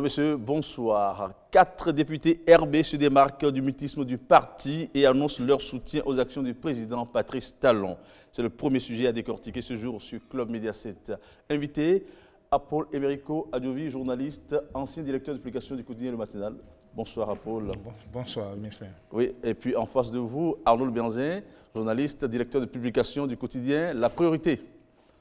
Mesdames, Messieurs, bonsoir. Quatre députés RB se démarquent du mutisme du parti et annoncent leur soutien aux actions du président Patrice Talon. C'est le premier sujet à décortiquer ce jour sur Club Média 7. Invité à Paul Emerico Adjovi, journaliste, ancien directeur de publication du quotidien Le Matinal. Bonsoir à Paul. Bonsoir, Mesmer. Oui, et puis en face de vous, Arnaud Benzin, journaliste, directeur de publication du quotidien La Priorité.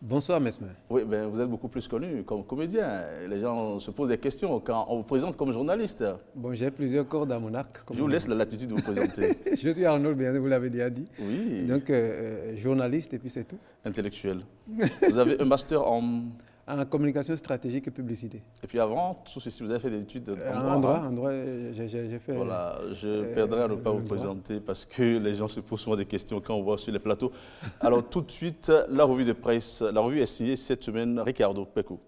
Bonsoir Mesmer. Oui, ben, vous êtes beaucoup plus connu comme comédien. Les gens se posent des questions quand on vous présente comme journaliste. Bon, j'ai plusieurs cordes à mon arc. Je vous laisse la latitude de vous présenter. je suis Arnaud bien vous l'avez déjà dit. Oui. Donc, euh, euh, journaliste et puis c'est tout. Intellectuel. vous avez un master en en communication stratégique et publicité. Et puis avant tout ceci, vous avez fait des études en euh, droit. Hein. j'ai fait. Voilà, je euh, perdrai à ne pas vous présenter parce que les gens se posent souvent des questions quand on voit sur les plateaux. Alors tout de suite, la revue de presse, la revue est signée cette semaine Ricardo Pecou.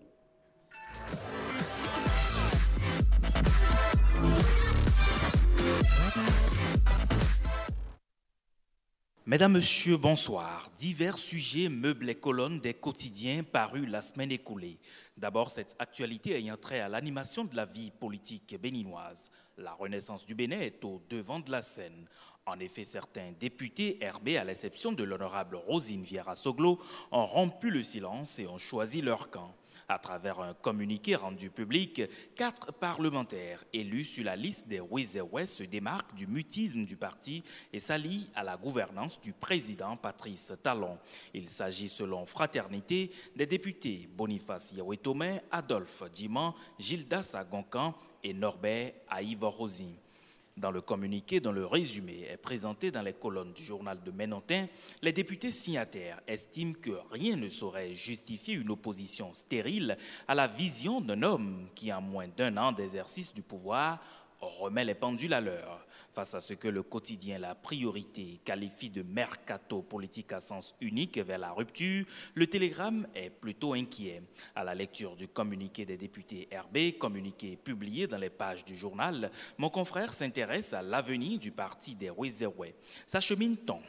Mesdames, Messieurs, bonsoir. Divers sujets meublent les colonnes des quotidiens parus la semaine écoulée. D'abord, cette actualité ayant trait à l'animation de la vie politique béninoise. La renaissance du Bénin est au devant de la scène. En effet, certains députés RB, à l'exception de l'honorable Rosine Vieira Soglo, ont rompu le silence et ont choisi leur camp. À travers un communiqué rendu public, quatre parlementaires élus sur la liste des Ouézéouais se démarquent du mutisme du parti et s'allient à la gouvernance du président Patrice Talon. Il s'agit, selon Fraternité, des députés Boniface Yawetomé, Adolphe Diman, Gildas Sagonkan et Norbert Aïvorosi. Dans le communiqué, dont le résumé est présenté dans les colonnes du journal de Ménantin, les députés signataires estiment que rien ne saurait justifier une opposition stérile à la vision d'un homme qui, en moins d'un an d'exercice du pouvoir, remet les pendules à l'heure. Face à ce que le quotidien La Priorité qualifie de mercato politique à sens unique vers la rupture, le Télégramme est plutôt inquiet. À la lecture du communiqué des députés RB, communiqué publié dans les pages du journal, mon confrère s'intéresse à l'avenir du parti des Ouézéouais. Sa t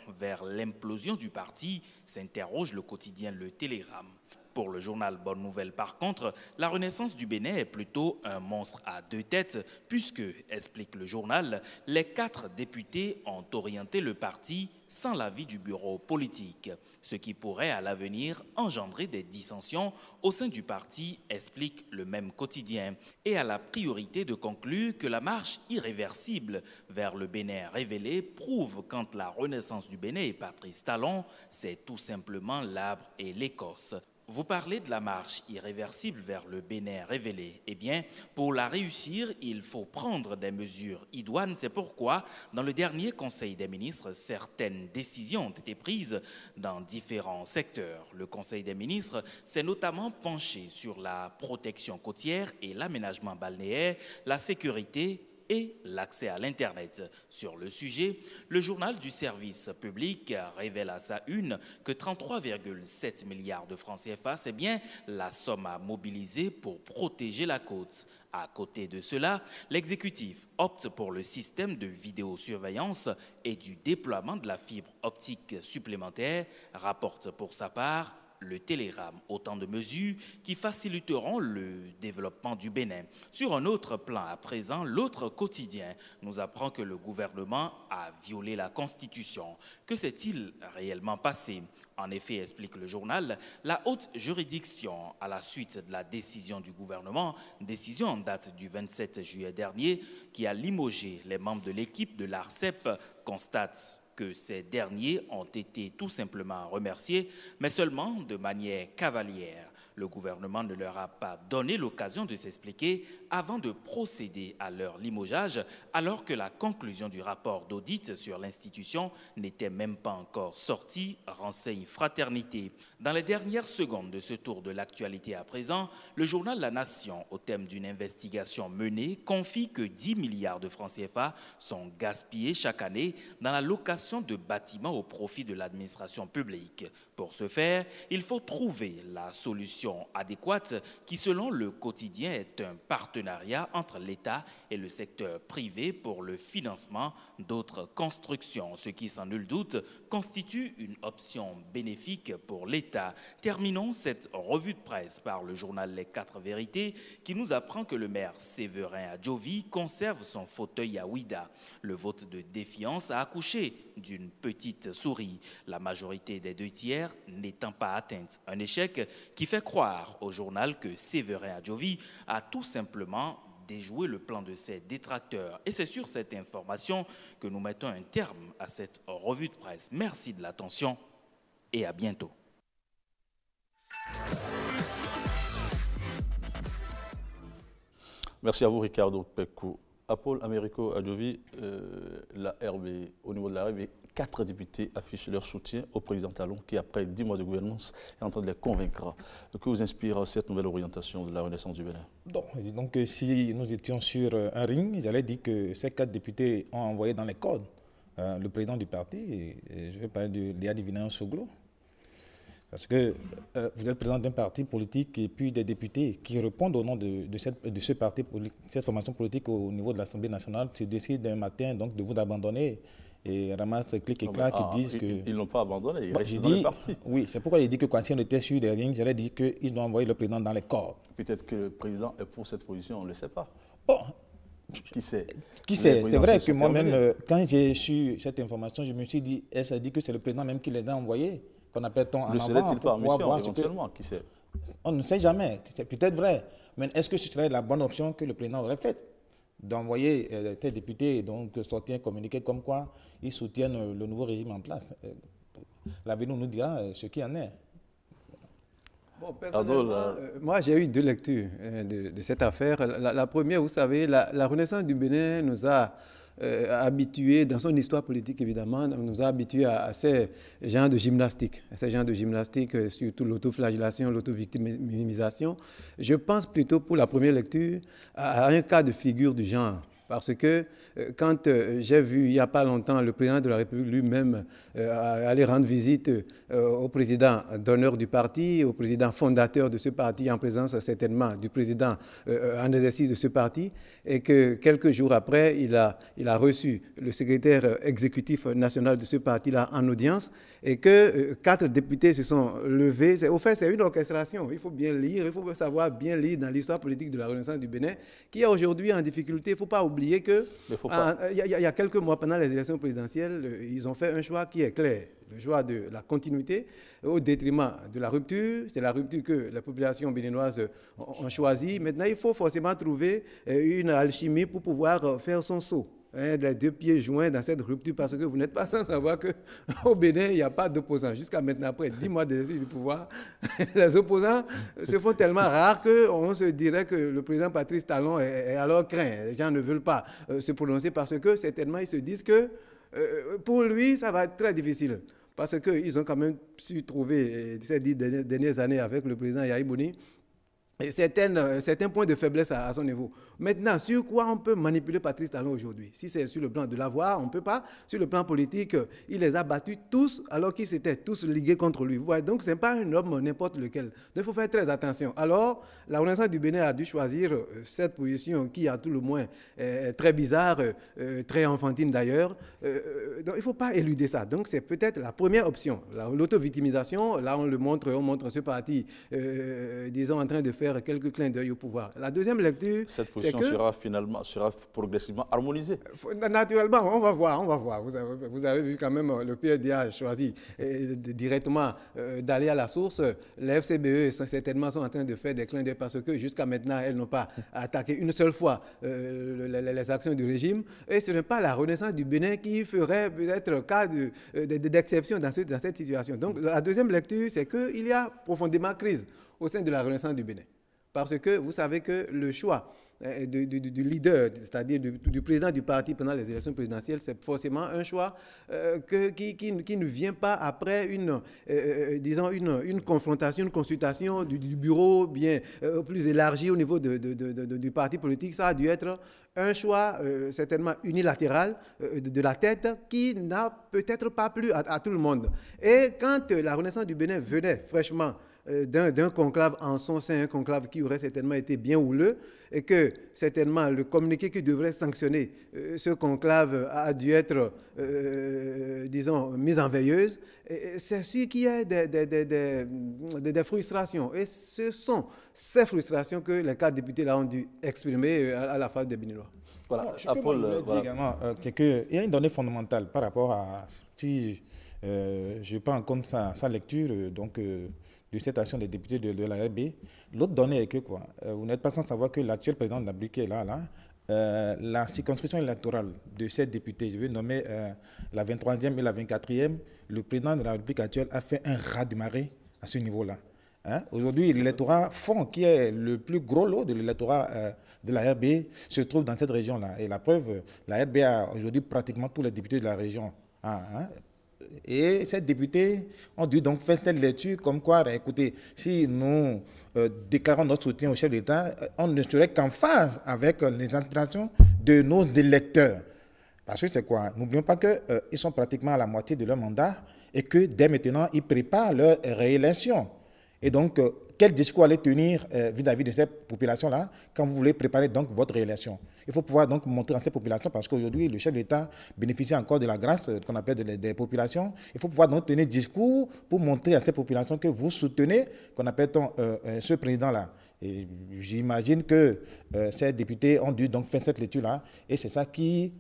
on vers l'implosion du parti s'interroge le quotidien Le Télégramme. Pour le journal Bonne Nouvelle, par contre, la renaissance du Bénin est plutôt un monstre à deux têtes, puisque, explique le journal, les quatre députés ont orienté le parti sans l'avis du bureau politique, ce qui pourrait à l'avenir engendrer des dissensions au sein du parti, explique le même quotidien, et a la priorité de conclure que la marche irréversible vers le Bénin révélé prouve qu'entre la renaissance du Bénin et Patrice Talon, c'est tout simplement l'arbre et l'Écosse. Vous parlez de la marche irréversible vers le Bénin révélé. Eh bien, pour la réussir, il faut prendre des mesures idoines. C'est pourquoi, dans le dernier Conseil des ministres, certaines décisions ont été prises dans différents secteurs. Le Conseil des ministres s'est notamment penché sur la protection côtière et l'aménagement balnéaire, la sécurité, et l'accès à l'Internet. Sur le sujet, le journal du service public révèle à sa une que 33,7 milliards de francs CFA, c'est bien la somme à mobiliser pour protéger la côte. À côté de cela, l'exécutif opte pour le système de vidéosurveillance et du déploiement de la fibre optique supplémentaire, rapporte pour sa part le Télégramme, autant de mesures qui faciliteront le développement du Bénin. Sur un autre plan, à présent, l'autre quotidien nous apprend que le gouvernement a violé la Constitution. Que s'est-il réellement passé en effet, explique le journal, la haute juridiction, à la suite de la décision du gouvernement, décision en date du 27 juillet dernier, qui a limogé les membres de l'équipe de l'ARCEP, constate que ces derniers ont été tout simplement remerciés, mais seulement de manière cavalière. Le gouvernement ne leur a pas donné l'occasion de s'expliquer avant de procéder à leur limogeage, alors que la conclusion du rapport d'audit sur l'institution n'était même pas encore sortie, renseigne Fraternité. Dans les dernières secondes de ce tour de l'actualité à présent, le journal La Nation, au thème d'une investigation menée, confie que 10 milliards de francs CFA sont gaspillés chaque année dans la location de bâtiments au profit de l'administration publique. Pour ce faire, il faut trouver la solution adéquates, adéquate qui, selon le quotidien, est un partenariat entre l'État et le secteur privé pour le financement d'autres constructions, ce qui, sans nul doute, constitue une option bénéfique pour l'État. Terminons cette revue de presse par le journal Les Quatre Vérités qui nous apprend que le maire Séverin Adjovi conserve son fauteuil à Ouida. Le vote de défiance a accouché d'une petite souris, la majorité des deux tiers n'étant pas atteinte. Un échec qui fait croire au journal que Séverin Adjovi a tout simplement déjoué le plan de ses détracteurs. Et c'est sur cette information que nous mettons un terme à cette revue de presse. Merci de l'attention et à bientôt. Merci à vous, Ricardo Pecou. Paul Americo Adjovi, euh, la RB, au niveau de la RB, quatre députés affichent leur soutien au président Talon qui, après dix mois de gouvernance, est en train de les convaincre. Que vous inspire cette nouvelle orientation de la Renaissance du Bénin donc, si nous étions sur un ring, j'allais dire que ces quatre députés ont envoyé dans les codes euh, le président du parti, je vais parler de Léa divina Soglo, parce que euh, vous êtes président d'un parti politique et puis des députés qui répondent au nom de, cette, de ce parti, cette formation politique au niveau de l'Assemblée nationale, se décident d'un matin donc, de vous abandonner et ramassent clic et clac qui ah, disent ils, que... Ils n'ont pas abandonné, ils bah, restent le parti. Oui, c'est pourquoi j'ai dit que quand on était sur des lignes, j'aurais dit qu'ils ont envoyé le président dans les corps. Peut-être que le président est pour cette position, on ne le sait pas. Bon, qui sait Qui sait C'est vrai que moi-même, euh, quand j'ai su cette information, je me suis dit, est-ce s'est dit que c'est le président même qui les a envoyés qu'on appelle-t-on en On ne sait jamais, c'est peut-être vrai. Mais est-ce que ce serait la bonne option que le président aurait faite d'envoyer euh, tes députés donc sortir communiquer comme quoi ils soutiennent euh, le nouveau régime en place euh, L'avenir nous dira euh, ce qui en est. moi j'ai eu deux lectures de, cette affaire. La, première, vous savez, la Renaissance du Bénin nous a euh, habitué, dans son histoire politique évidemment, nous a habitué à, ces genres de gymnastique, ces genres de gymnastique, euh, surtout l'autoflagellation, l'autovictimisation. Je pense plutôt pour la première lecture à un cas de figure du genre parce que euh, quand euh, j'ai vu il n'y a pas longtemps le président de la République lui-même euh, aller rendre visite au président d'honneur du parti, au président fondateur de ce parti, en présence certainement du président en exercice de ce parti, et que quelques jours après, il a, il a reçu le secrétaire exécutif national de ce parti-là en audience, et que quatre députés se sont levés. Au fait, c'est une orchestration. Il faut bien lire, il faut savoir bien lire dans l'histoire politique de la Renaissance du Bénin, qui est aujourd'hui en difficulté. Il ne faut pas oublier que il y, a quelques mois, pendant les élections présidentielles, euh, ils ont fait un choix qui est clair, le choix de la continuité au détriment de la rupture. C'est la rupture que la population béninoise a choisie. Maintenant, il faut forcément trouver euh, une alchimie pour pouvoir euh, faire son saut. Hein, les deux pieds joints dans cette rupture parce que vous n'êtes pas sans savoir qu'au Bénin, il n'y a pas d'opposants. Jusqu'à maintenant, après dix mois d'exercice du pouvoir, les opposants se font tellement rares qu'on se dirait que le président Patrice Talon est, alors craint. Les gens ne veulent pas euh, se prononcer parce que certainement ils se disent que euh, pour lui, ça va être très difficile parce qu'ils ont quand même su trouver euh, ces dix dernières années avec le président Yahi Bouni certaines, euh, certains points de faiblesse à, son niveau. Maintenant, sur quoi on peut manipuler Patrice Talon aujourd'hui Si c'est sur le plan de l'avoir, on ne peut pas. Sur le plan politique, euh, il les a battus tous alors qu'ils s'étaient tous ligués contre lui. voilà donc, ce n'est pas un homme n'importe lequel. il faut faire très attention. Alors, la Renaissance du Bénin a dû choisir euh, cette position qui, à tout le moins, très bizarre, très enfantine d'ailleurs. Donc, il ne faut pas éluder ça. Donc, c'est peut-être la première option. L'auto-victimisation, là, on le montre, on montre ce parti, disons, en train de faire quelques clins d'œil au pouvoir. La deuxième lecture, Cette position sera finalement, sera progressivement harmonisée. Naturellement, on va voir, on va voir. Vous avez, vu quand même, euh, le PEDA choisi euh, directement euh, d'aller à la source. Les FCBE sont, certainement sont en train de faire des clins d'œil parce que jusqu'à maintenant, elles n'ont pas attaqué une seule fois les, actions du régime. Et ce n'est pas la renaissance du Bénin qui ferait peut-être cas d'exception de, dans, dans cette situation. Donc la deuxième lecture, c'est qu'il y a profondément crise au sein de la Renaissance du Bénin. Parce que vous savez que le choix euh, du, leader, c'est-à-dire du, président du parti pendant les élections présidentielles, c'est forcément un choix euh, que, qui, ne vient pas après une, euh, disons une, une, confrontation, une consultation du, bureau bien plus élargi au niveau du parti politique. Ça a dû être un choix certainement unilatéral de, la tête qui n'a peut-être pas plu à, tout le monde. Et quand la Renaissance du Bénin venait fraîchement euh, d'un conclave en son sein, un conclave qui aurait certainement été bien houleux, et que certainement le communiqué qui devrait sanctionner euh, ce conclave a dû être, euh, disons, mis en veilleuse, c'est sûr qu'il y a des, des, frustrations. Et ce sont ces frustrations que les quatre députés là ont dû exprimer à, la fin de Béninois. Voilà. Je également il y a une donnée fondamentale par rapport à si je prends en compte sa, sa lecture, donc de cette action des députés de, la RB. L'autre donnée est que, quoi, euh, vous n'êtes pas sans savoir que l'actuel président de la est là, là euh, la circonscription électorale de ces députés, je vais nommer euh, la 23e et la 24e, le président de la République actuelle a fait un rat de marée à ce niveau-là. Hein. Aujourd'hui, l'électorat fond, qui est le plus gros lot de l'électorat de la RB, se trouve dans cette région-là. Et la preuve, la RB a aujourd'hui pratiquement tous les députés de la région. Hein, hein. Et ces députés ont dû donc faire telle lecture comme quoi, bah, écoutez, si nous euh, déclarons notre soutien au chef d'État, euh, on ne serait qu'en phase avec euh, les intentions de nos électeurs. Parce que c'est quoi N'oublions pas qu'ils sont pratiquement à la moitié de leur mandat et que dès maintenant, ils préparent leur réélection. Et donc, quel discours allez tenir euh, vis-à-vis de cette population-là quand vous voulez préparer donc votre réélection. Il faut pouvoir donc montrer à cette population, parce qu'aujourd'hui, le chef d'État bénéficie encore de la grâce euh, qu'on appelle des populations. Il faut pouvoir donc tenir discours pour montrer à cette population que vous soutenez, qu'on appelle euh, ce président-là. Et j'imagine que ces députés ont dû donc faire cette lecture-là. Et c'est ça qui,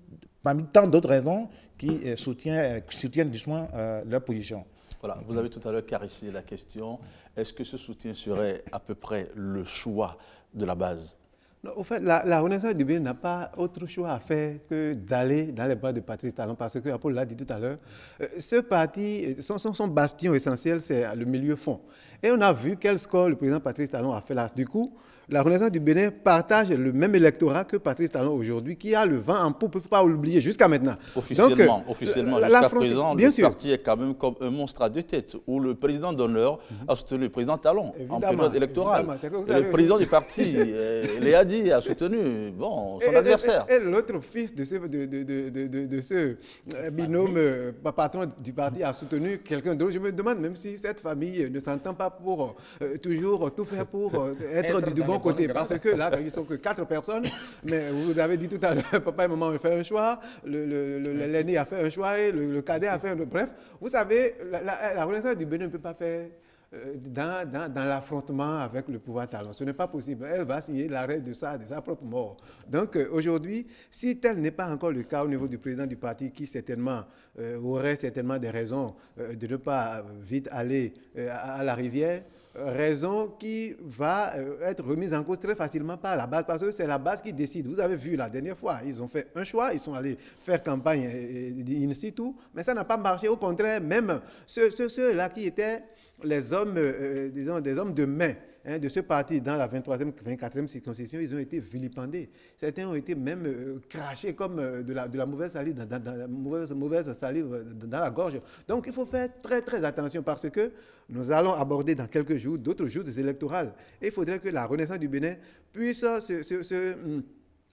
parmi tant d'autres raisons, qui soutient, du moins leur position. Voilà, vous avez tout à l'heure caressé la question. Est-ce que ce soutien serait à peu près le choix de la base non, au fait, la, Renaissance du Bénin n'a pas autre choix à faire que d'aller dans les bras de Patrice Talon, parce que Paul l'a dit tout à l'heure, euh, ce parti, euh, son, son bastion essentiel, c'est le milieu fond. Et on a vu quel score le président Patrice Talon a fait là. Du coup, la Renaissance du Bénin partage le même électorat que Patrice Talon aujourd'hui, qui a le vent en poupe, il ne faut pas l'oublier jusqu'à maintenant. Officiellement, euh, officiellement jusqu'à présent, le parti est quand même comme un monstre à deux têtes, où le président d'honneur a soutenu le président Talon en période électorale. le président du parti, euh, dit, a soutenu bon, son adversaire. Et, l'autre fils de ce, binôme patron du parti a soutenu quelqu'un d'autre. Je me demande même si cette famille ne s'entend pas pour euh, toujours tout faire pour être, du, du bon côté, parce que là, ben, ils ne sont que quatre personnes, mais vous avez dit tout à l'heure, papa et maman ont fait un choix, l'aîné le, a fait un choix, et le, cadet a fait un... Bref, vous savez, la, la, la Renaissance du Bénin ne peut pas faire euh, dans, dans, dans l'affrontement avec le pouvoir talent. Ce n'est pas possible. Elle va signer l'arrêt de ça, de sa propre mort. Donc euh, aujourd'hui, si tel n'est pas encore le cas au niveau du président du parti, qui certainement euh, aurait certainement des raisons de ne pas vite aller à, la rivière, raison qui va être remise en cause très facilement par la base, parce que c'est la base qui décide. Vous avez vu la dernière fois, ils ont fait un choix, ils sont allés faire campagne in situ, mais ça n'a pas marché. Au contraire, même ceux-là qui étaient les hommes, euh, euh, disons, des hommes de main hein, de ce parti dans la 23e, 24e circonscription, ils ont été vilipendés. Certains ont été même euh, crachés comme de, la, mauvaise salive dans, la mauvaise, mauvaise salive dans la gorge. Donc il faut faire très très attention parce que nous allons aborder dans quelques jours d'autres jours des électorales. Et il faudrait que la renaissance du Bénin puisse se, se hmm,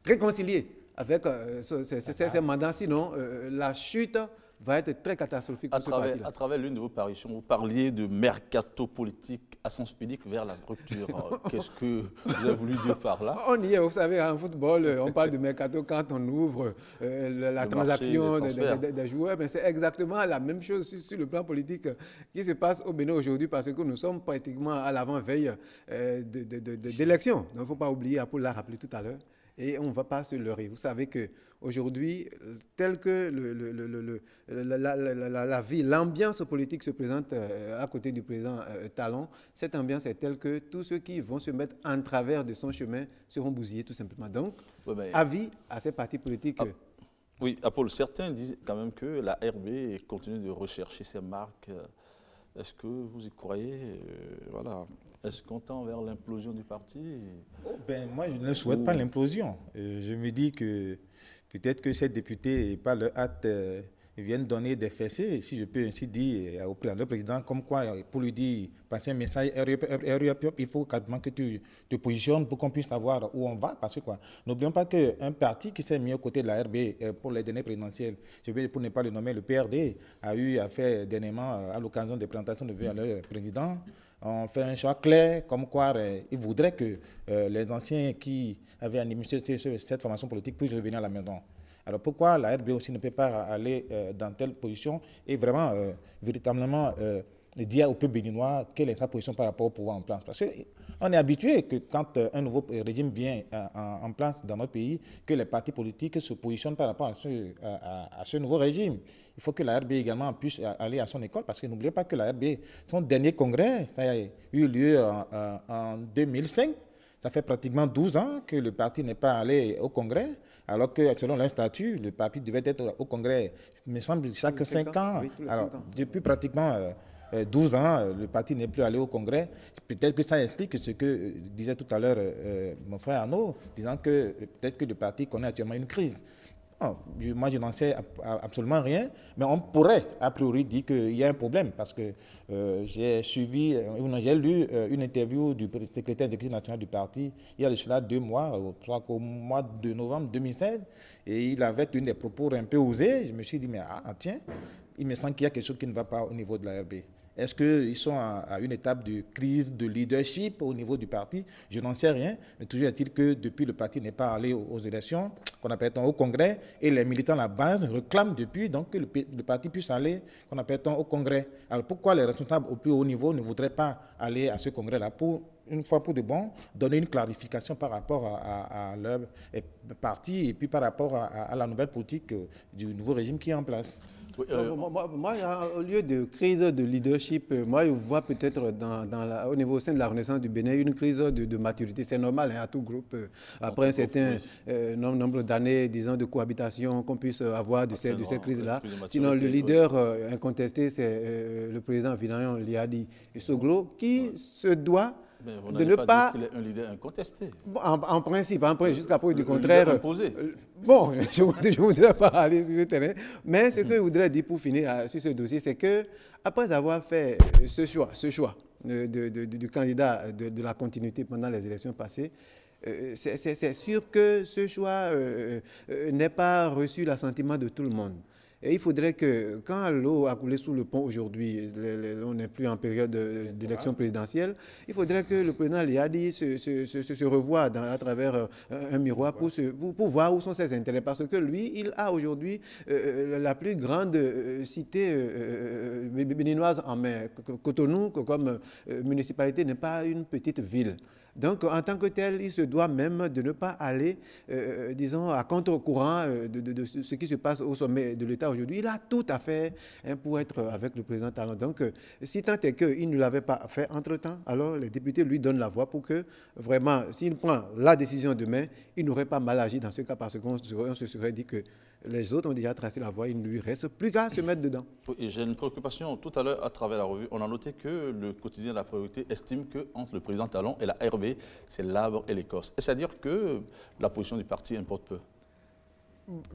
réconcilier avec ces mandats, sinon la chute va être très catastrophique à travers, le parti À travers l'une de vos parutions, vous parliez de mercato politique à sens unique vers la rupture. Euh, qu'est-ce que vous avez voulu dire par là On y est, vous savez, en football, euh, on parle de mercato quand on ouvre euh, la transaction des, joueurs. Mais c'est exactement la même chose sur, le plan politique qui se passe au Bénin aujourd'hui parce que nous sommes pratiquement à l'avant-veille d'élections. Donc il ne faut pas oublier, pour l'a rappeler tout à l'heure, et on ne va pas se leurrer. Vous savez que aujourd'hui, tel que la, vie, l'ambiance politique se présente euh, à côté du président euh, Talon, cette ambiance est telle que tous ceux qui vont se mettre en travers de son chemin seront bousillés tout simplement. Donc, ben, avis à ces partis politiques. oui, Apollo, certains disent quand même que la RB continue de rechercher ses marques. Est-ce que vous y croyez euh, voilà. Est-ce qu'on tend vers l'implosion du parti oh, ben, Moi, je ne souhaite pas l'implosion. Je me dis que peut-être que ces députés, et pas leur hâte, euh, viennent donner des fessées, si je peux ainsi dire, euh, au président, comme quoi, euh, pour lui dire, passer un message, il faut carrément que tu te positionnes pour qu'on puisse savoir où on va. Parce que quoi, n'oublions pas qu'un parti qui s'est mis aux côtés de la RB pour les données présidentielles, je pour ne pas le nommer, le PRD, a eu à faire dernièrement, à l'occasion des présentations de vœux à leur président, on fait un choix clair comme quoi euh, il voudrait que euh, les anciens qui avaient animé cette formation politique puissent revenir à la maison. Alors pourquoi la RB aussi ne peut pas aller euh, dans telle position et vraiment, véritablement de dire au peuple béninois quelle est sa position par rapport au pouvoir en place. Parce qu'on est habitué que quand euh, un nouveau régime vient euh, en place dans notre pays, que les partis politiques se positionnent par rapport à ce, nouveau régime. Il faut que la RB également puisse aller à son école, parce que n'oubliez pas que la RB, son dernier congrès, ça a eu lieu en, 2005. Ça fait pratiquement 12 ans que le parti n'est pas allé au Congrès, alors que selon leur statut, le parti devait être au Congrès, il me semble, chaque 5 ans. ans. Depuis pratiquement euh, 12 euh, ans, euh, le parti n'est plus allé au Congrès. Peut-être que ça explique ce que euh, disait tout à l'heure mon frère Arnaud, disant que peut-être que le parti connaît actuellement une crise. moi, je n'en sais absolument rien, mais on pourrait, a priori, dire qu'il y a un problème, parce que j'ai suivi, euh, j'ai lu une interview du secrétaire crise nationale du parti il y a cela deux mois, au mois de novembre 2016, et il avait une des propos un peu osés. Je me suis dit, mais ah, tiens, il me semble qu'il y a quelque chose qui ne va pas au niveau de la RB. Est-ce qu'ils sont à, une étape de crise de leadership au niveau du parti Je n'en sais rien. Mais toujours est-il que depuis le parti n'est pas allé aux, élections, qu'on appelle au Congrès, et les militants à la base réclament depuis donc, que le, parti puisse aller, qu'on appelle au Congrès. Alors pourquoi les responsables au plus haut niveau ne voudraient pas aller à ce Congrès-là pour une fois pour de bon, donner une clarification par rapport à, leur eh, parti et puis par rapport à la nouvelle politique euh, du nouveau régime qui est en place. Euh, moi, euh, au lieu de crise de leadership, euh, moi, je vois peut-être dans, au niveau au sein de la Renaissance du Bénin une crise de, maturité. C'est normal hein, à tout groupe, après un certain nombre, d'années, disons, de cohabitation, qu'on puisse avoir de, ces, de cette crise-là. Sinon, le leader incontesté, c'est le président Vinayon Liadi Soglo, qui se doit de ne pas, un leader incontesté. En, principe, en jusqu'à preuve du contraire. Euh, bon, je ne voudrais pas aller sur ce terrain. Mais ce que je voudrais dire pour finir euh, sur ce dossier, c'est que après avoir fait euh, ce choix, ce choix de, du candidat de, la continuité pendant les élections passées, c'est sûr que ce choix n'est pas reçu l'assentiment de tout le monde. Et il faudrait que, quand l'eau a coulé sous le pont aujourd'hui, on n'est plus en période d'élection présidentielle, il faudrait que le président Liadi se, se, revoie à travers euh, un miroir pour, voir où sont ses intérêts. Parce que lui, il a aujourd'hui euh, euh, la plus grande cité béninoise en mer. Cotonou, comme municipalité, n'est pas une petite ville. Donc, en tant que tel, il se doit même de ne pas aller, euh, euh, disons, à contre-courant euh, de, ce qui se passe au sommet de l'État aujourd'hui. Il a tout à fait hein, pour être avec le président Talon. Donc, si tant est qu'il ne l'avait pas fait entre-temps, alors les députés lui donnent la voix pour que, vraiment, s'il prend la décision demain, il n'aurait pas mal agi dans ce cas parce qu'on se serait dit que les autres ont déjà tracé la voie, il ne lui reste plus qu'à se mettre dedans. J'ai une préoccupation. Tout à l'heure, à travers la revue, on a noté que le quotidien de la priorité estime que le président Talon et la RB, c'est l'arbre et l'écorce. C'est-à-dire que la position du parti importe peu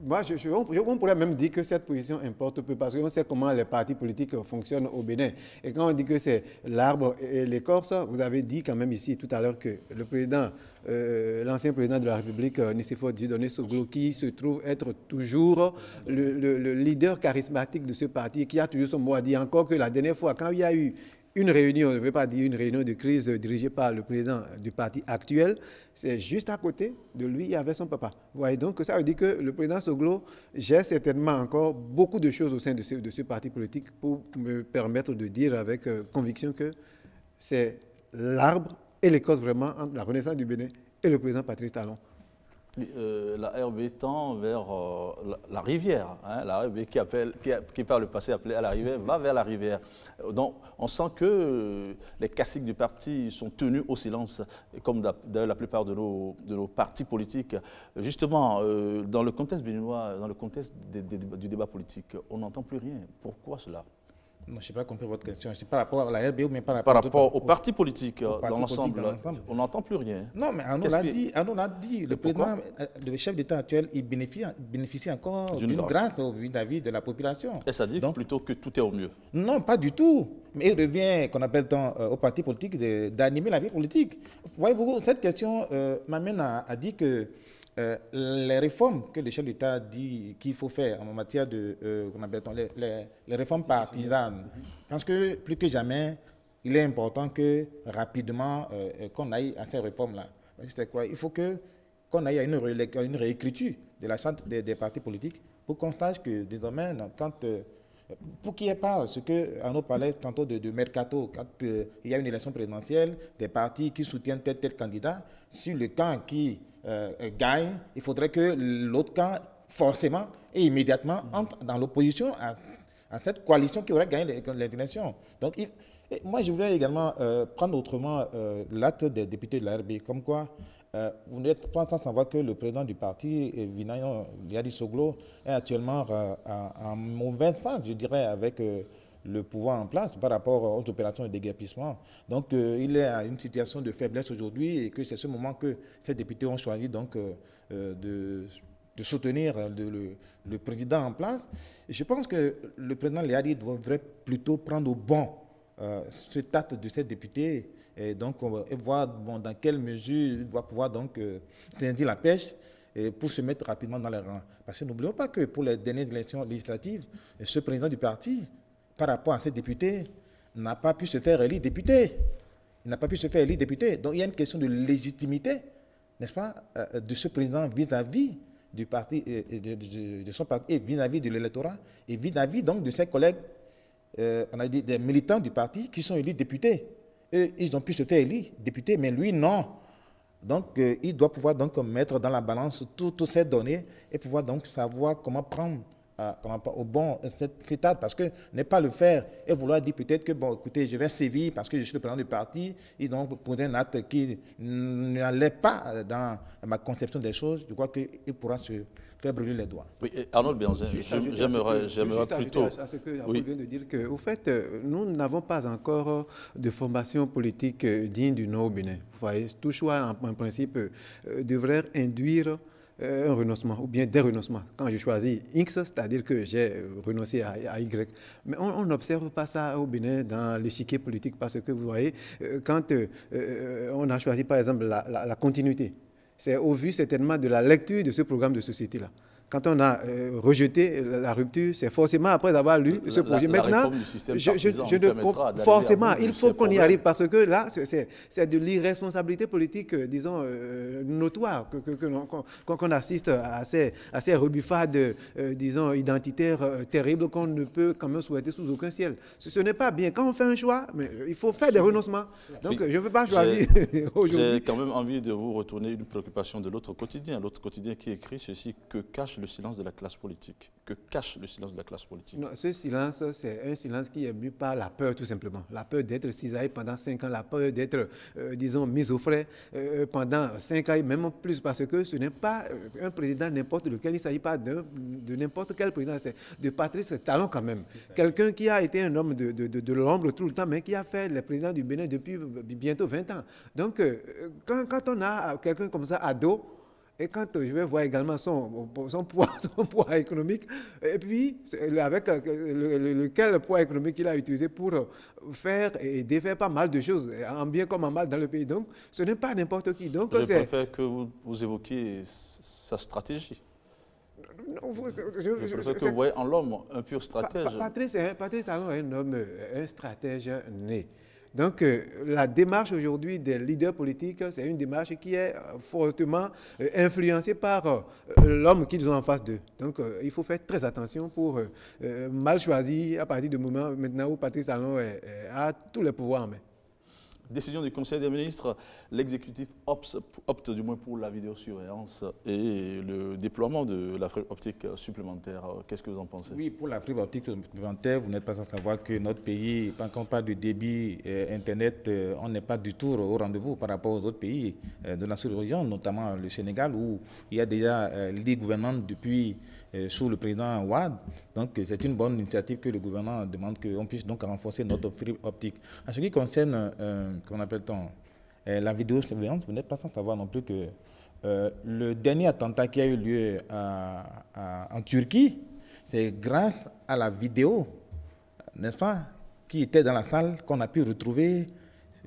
moi, je, on, pourrait même dire que cette position importe peu parce qu'on sait comment les partis politiques fonctionnent au Bénin. Et quand on dit que c'est l'arbre et l'écorce, vous avez dit quand même ici tout à l'heure que le président, euh, l'ancien président de la République, euh, Nicifo Dieudonné Soglo, qui se trouve être toujours le, leader charismatique de ce parti, qui a toujours son mot à dire. Encore que la dernière fois, quand il y a eu une réunion, je ne veux pas dire une réunion de crise dirigée par le président du parti actuel, c'est juste à côté de lui, il y avait son papa. Vous voyez donc que ça veut dire que le président Soglo gère certainement encore beaucoup de choses au sein de ce, parti politique pour me permettre de dire avec euh, conviction que c'est l'arbre et l'écorce vraiment entre la renaissance du Bénin et le président Patrice Talon. Euh, la RB tend vers euh, la, rivière. Hein, la RB qui, appelle, par le passé appelait à la rivière va vers la rivière. Donc on sent que euh, les classiques du parti sont tenus au silence, comme d'ailleurs la plupart de nos, de nos, partis politiques. Justement, dans le contexte béninois, dans le contexte du débat politique, on n'entend plus rien. Pourquoi cela non, je ne sais pas compris votre question. C'est par rapport à la RBO, mais par rapport, par rapport aux, parti politique, dans l'ensemble. on n'entend plus rien. Non, mais Arnaud l'a dit. dit. Le président, euh, le chef d'État actuel, il bénéficie, encore d'une grâce au vu d'avis de la population. Et ça dit Donc, plutôt que tout est au mieux. Non, pas du tout. Mais il revient, qu'on appelle tant, euh, parti politique, partis d'animer la vie politique. Voyez-vous, cette question euh, m'amène à, dire que euh, les réformes que le chef d'État dit qu'il faut faire en matière de, euh, les, les, réformes partisanes, Parce que plus que jamais, il est important que rapidement euh, qu'on aille à ces réformes-là. C'est quoi Il faut que qu'on aille à une, une, réécriture de la charte des, partis politiques pour qu'on sache que désormais, quand pour qu'il n'y ait pas ce que parlait tantôt de, mercato, quand il y a une élection présidentielle, des partis qui soutiennent tel tel candidat, sur le camp qui euh, euh, gagne, il faudrait que l'autre camp, forcément et immédiatement, entre dans l'opposition à, cette coalition qui aurait gagné les, Donc, moi, je voulais également euh, prendre autrement l'acte des députés de la RB, comme quoi vous n'êtes pas en de savoir que le président du parti, Vinayon Yadi Soglo, est actuellement en mauvaise phase, je dirais, avec le pouvoir en place par rapport aux opérations de déguerpissement. Donc euh, il est à une situation de faiblesse aujourd'hui et que c'est ce moment que ces députés ont choisi donc, euh, euh, de, soutenir le, président en place. je pense que le président qu'il devrait plutôt prendre au bon ce acte de ces députés et donc voir bon, dans quelle mesure il doit pouvoir donc la pêche. pour se mettre rapidement dans les rangs. Parce que n'oublions pas que pour les dernières élections législatives, ce président du parti par rapport à ces députés n'a pas pu se faire élire député. Il n'a pas pu se faire élire député. Donc il y a une question de légitimité, n'est-ce pas, euh, de ce président vis-à-vis du parti, euh, de, son parti, et vis-à-vis de l'électorat, et vis-à-vis donc de ses collègues, euh, on a dit des militants du parti qui sont élus députés. Eux, ils ont pu se faire élire député, mais lui, non. Donc, il doit pouvoir donc mettre dans la balance toutes ces données et pouvoir donc savoir comment prendre au bon état euh, parce que ne pas le faire et vouloir dire peut-être que, bon, écoutez, je vais sévir parce que je suis le président du parti, et donc pour un acte qui n'allait pas euh, dans ma conception des choses, je crois qu'il pourra se faire brûler les doigts. Oui, Arnaud Béanzin, j'aimerais plutôt... À ce que vous venez de dire que, au fait, euh, nous n'avons pas encore de formation politique digne du Nord-Bénin. Vous voyez, tout choix, en, principe, devrait induire euh, un renoncement ou bien des renoncements. Quand je choisis X, c'est-à-dire que j'ai euh, renoncé à, Y. Mais on n'observe pas ça au Bénin dans l'échiquier politique parce que vous voyez, euh, quand on a choisi par exemple la, la continuité, c'est au vu certainement de la lecture de ce programme de société-là quand on a euh, rejeté la rupture, c'est forcément après avoir lu ce projet. Maintenant, je, je, ne forcément. Il faut qu'on y arrive parce que là, c'est de l'irresponsabilité politique, euh, disons, euh, notoire que, qu'on assiste à ces, à ces rebuffades, disons, identitaires terribles qu'on ne peut quand même souhaiter sous aucun ciel. Ce, ce n'est pas bien. Quand on fait un choix, mais il faut faire des renoncements. Donc, je ne veux pas choisir aujourd'hui. J'ai quand même envie de vous retourner une préoccupation de l'autre quotidien. L'autre quotidien qui écrit ceci que cache le silence de la classe politique Que cache le silence de la classe politique ce silence, c'est un silence qui est mu par la peur, tout simplement. La peur d'être cisaillé pendant cinq ans, la peur d'être, euh, disons, mis au frais euh, pendant cinq ans et même plus, parce que ce n'est pas euh, un président n'importe lequel, il ne s'agit pas de, n'importe quel président, c'est de Patrice Talon quand même. Quelqu'un qui a été un homme de, l'ombre tout le temps, mais qui a fait le président du Bénin depuis bientôt 20 ans. Donc, quand, quand on a quelqu'un comme ça à dos, et quand euh, je vais voir également son, euh, son, poids, son poids économique, et puis euh, avec le, lequel poids économique il a utilisé pour faire et défaire pas mal de choses, en bien comme en mal dans le pays. Donc, ce n'est pas n'importe qui. Donc, je préfère que vous, évoquiez sa stratégie. Non, vous, je, préfère que vous voyez en l'homme un pur stratège. Patrice, Patrice Allon est un homme, un stratège né. Donc, euh, la démarche aujourd'hui des leaders politiques, c'est une démarche qui est fortement euh, influencée par euh, l'homme qu'ils ont en face d'eux. Donc, il faut faire très attention pour mal choisir à partir du moment maintenant où Patrice Talon a tous les pouvoirs en main décision du Conseil des ministres, l'exécutif opte, du moins pour la vidéosurveillance et le déploiement de la fibre optique supplémentaire. Qu'est-ce que vous en pensez Oui, pour la fibre optique supplémentaire, vous n'êtes pas sans savoir que notre pays, quand on parle de débit euh, Internet, euh, on n'est pas du tout au rendez-vous par rapport aux autres pays euh, de la sous-région, notamment le Sénégal, où il y a déjà les gouvernements depuis euh, sous le président Ouad. Donc euh, c'est une bonne initiative que le gouvernement demande qu'on puisse donc renforcer notre fibre optique. En ce qui concerne, euh, comment appelle-t-on, la vidéosurveillance, vous n'êtes pas sans savoir non plus que le dernier attentat qui a eu lieu en Turquie, c'est grâce à la vidéo, n'est-ce pas, qui était dans la salle qu'on a pu retrouver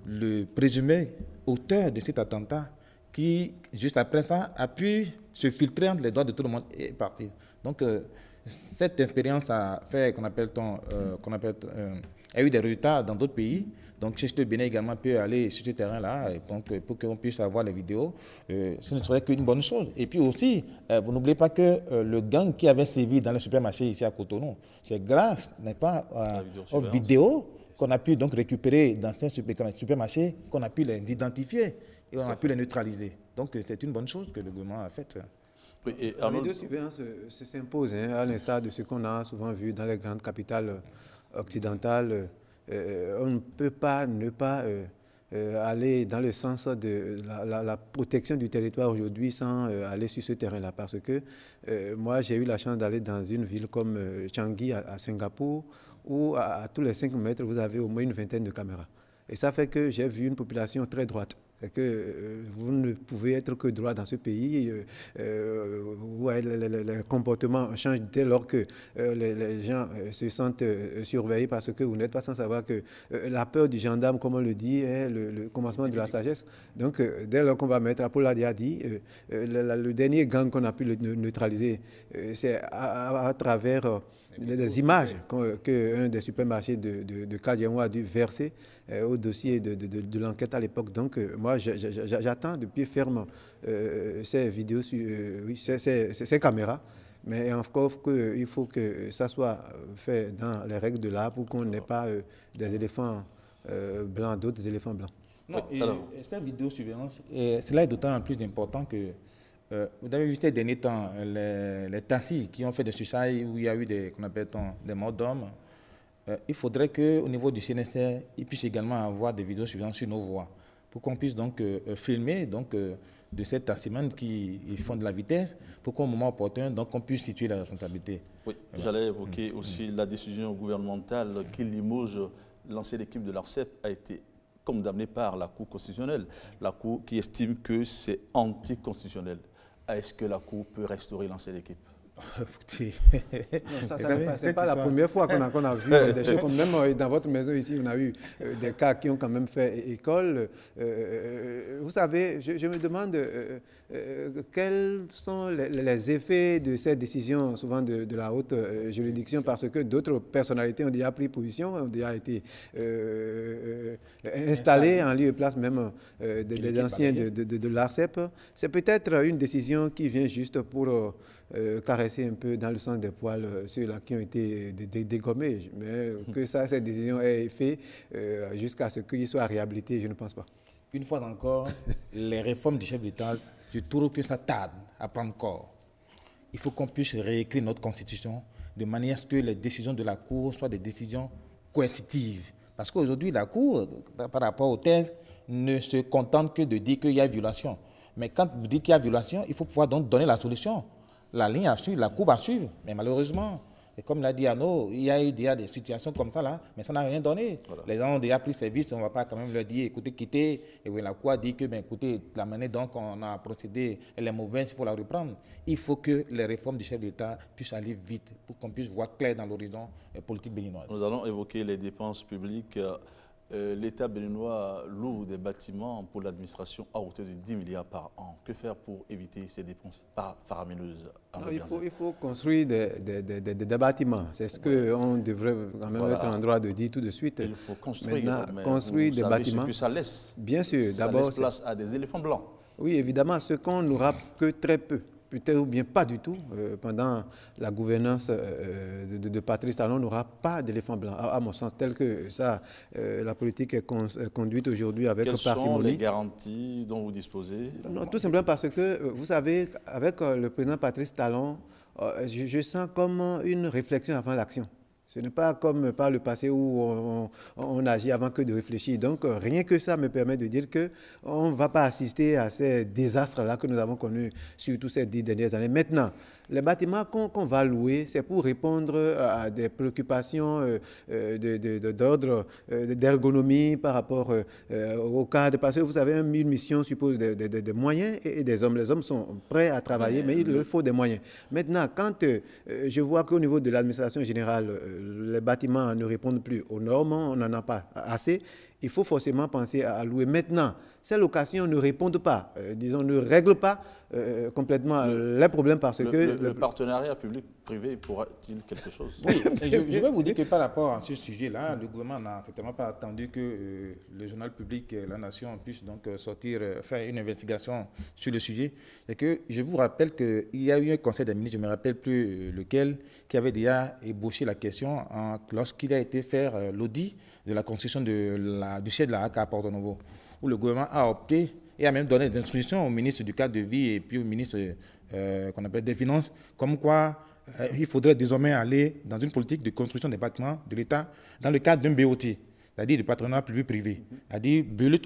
le présumé auteur de cet attentat qui, juste après ça, a pu se filtrer entre les doigts de tout le monde et partir. Donc, euh, cette expérience a fait qu'on appelle, euh, qu'on appelle euh, a eu des résultats dans d'autres pays. Donc, si je te bénis également peut aller sur ce terrain-là, donc pour qu'on puisse avoir les vidéos, ce ne serait qu'une bonne chose. Et puis aussi, vous n'oubliez pas que le gang qui avait sévi dans le supermarché ici à Cotonou, c'est grâce, n'est pas vidéo aux vidéos qu'on a pu donc récupérer dans ces supermarchés, qu'on a pu les identifier et on a pu les neutraliser. Donc, c'est une bonne chose que le gouvernement a faite. Les deux suivants s'imposent, hein, à l'instar de ce qu'on a souvent vu dans les grandes capitales euh, occidentales. Euh, euh, on ne peut pas ne pas aller dans le sens de la, protection du territoire aujourd'hui sans aller sur ce terrain-là. Parce que moi, j'ai eu la chance d'aller dans une ville comme Changi à, Singapour, où à, à tous les 5 mètres, vous avez au moins une vingtaine de caméras. Et ça fait que j'ai vu une population très droite. C'est que euh, vous ne pouvez être que droit dans ce pays. Euh, euh ouais, le, comportement change dès lors que euh, les, gens se sentent surveillés parce que vous n'êtes pas sans savoir que la peur du gendarme, comme on le dit, est le, commencement de la sagesse. Donc, dès lors qu'on va mettre, Apollo a dit, le, dernier gang qu'on a pu neutraliser, c'est à, travers des images euh, qu'un que des supermarchés de, de, a dû verser euh, au dossier de, l'enquête à l'époque. Donc, euh, moi, j'attends de pied ferme ces vidéos, oui, ces, caméras. Mais caméras. Mais encore il faut que ça soit fait dans les règles de l'art pour qu'on n'ait pas des éléphants blancs, d'autres éléphants blancs. Non, et, Alors. cette vidéosurveillance, cela est d'autant plus important que euh, vous avez vu ces derniers temps euh, les, les qui ont fait des suicides où il y a eu des, des morts d'hommes. Euh, il faudrait qu'au niveau du CNSR, ils puissent également avoir des vidéos suivantes sur nos voies pour qu'on puisse donc filmer de ces taximans qui font de la vitesse pour qu'au moment opportun, donc, on puisse situer la responsabilité. Oui, j'allais évoquer mm. aussi la décision gouvernementale qui limoge l'ancienne équipe de l'ARCEP a été condamnée par la Cour constitutionnelle, la Cour qui estime que c'est anticonstitutionnel est-ce que la Coupe peut restaurer l'ancienne équipe C'est pas, la première fois qu'on a, vu euh, des choses. comme Même euh, dans votre maison ici, on a eu euh, des cas qui ont quand même fait école. vous savez, je, me demande quels sont les, effets de ces décisions, souvent de, la haute juridiction, parce que d'autres personnalités ont déjà pris position, ont déjà été installées en lieu et place même des, anciens de l'ARCEP. C'est peut-être une décision qui vient juste pour euh, caresser un peu dans le sens des poils euh, ceux-là qui ont été euh, dégommés. Mais hum. que ça, cette décision ait fait jusqu'à ce qu'ils soient réhabilités, je ne pense pas. Une fois encore, les réformes du chef d'État, je trouve que ça tarde à prendre corps. Il faut qu'on puisse réécrire notre constitution de manière à ce que les décisions de la Cour soient des décisions coercitives. Parce qu'aujourd'hui, la Cour, par rapport aux thèses, ne se contente que de dire qu'il y a violation. Mais quand vous dites qu'il y a violation, il faut pouvoir donc donner la solution la ligne à suivre, la courbe à suivre. Mais malheureusement, et comme l'a dit Arnaud, il y a eu des situations comme ça, là, mais ça n'a rien donné. Les gens ont déjà pris service, on ne va pas quand même leur dire, écoutez, quittez. Et oui, la Cour dit que, ben, écoutez, la manière dont on a procédé, elle est mauvaise, il faut la reprendre. Il faut que les réformes du chef d'État puissent aller vite pour qu'on puisse voir clair dans l'horizon euh, politique béninoise. Nous allons évoquer les dépenses publiques. Euh, euh, L'État béninois loue des bâtiments pour l'administration à hauteur de 10 milliards par an. Que faire pour éviter ces dépenses faramineuses il, faut, il, faut, construire des, des, des, des bâtiments. C'est ce qu'on devrait quand même être en droit de dire tout de suite. Il faut construire, Maintenant, construire des bâtiments. que ça laisse. Bien sûr. Ça laisse place à des éléphants blancs. Oui, évidemment, ce qu'on n'aura que très peu peut-être ou bien pas du tout, euh, pendant la gouvernance euh, euh, de, Patrice Talon, n'aura pas d'éléphant blanc, à, mon sens, tel que ça, la politique est, conduite aujourd'hui avec Quelles sont les garanties dont vous disposez non, Tout simplement parce que, vous savez, avec le président Patrice Talon, je, sens comme une réflexion avant l'action. Ce n'est pas comme par le passé où on, agit avant que de réfléchir. Donc euh, rien que ça me permet de dire qu'on ne va pas assister à ces désastres-là que nous avons connus, sur surtout ces dix dernières années. Maintenant, les bâtiments qu'on va louer, c'est pour répondre euh, à des préoccupations euh, euh, d'ordre d'ergonomie par rapport au cadre, parce que vous savez, une mission suppose des, moyens et, des hommes. Les hommes sont prêts à travailler, mais il leur faut des moyens. Maintenant, quand je vois qu'au niveau de l'administration générale, les bâtiments ne répondent plus aux normes, on n'en a pas assez, il faut forcément penser à louer. Maintenant, ces locations ne répondent pas, euh, disons, ne règlent pas euh, complètement les problèmes parce que... Le, partenariat public-privé pourra-t-il quelque chose je, vais vous dire que par rapport à ce sujet-là, le gouvernement n'a certainement pas attendu que euh, le journal public, la nation, puisse donc sortir, faire une investigation sur le sujet. que je vous rappelle qu'il y a eu un conseil des ministres, je ne me rappelle plus lequel, qui avait déjà ébauché la question lorsqu'il a été fait l'audit de la construction de la, du siège de la HAC à Porto Novo où le gouvernement a opté et a même donné des instructions au ministre du cadre de vie et puis au ministre euh, qu'on appelle des Finances, comme quoi euh, il faudrait désormais aller dans une politique de construction des bâtiments de l'État dans le cadre d'un BOT, c'est-à-dire du patronat public-privé, c'est-à-dire bullet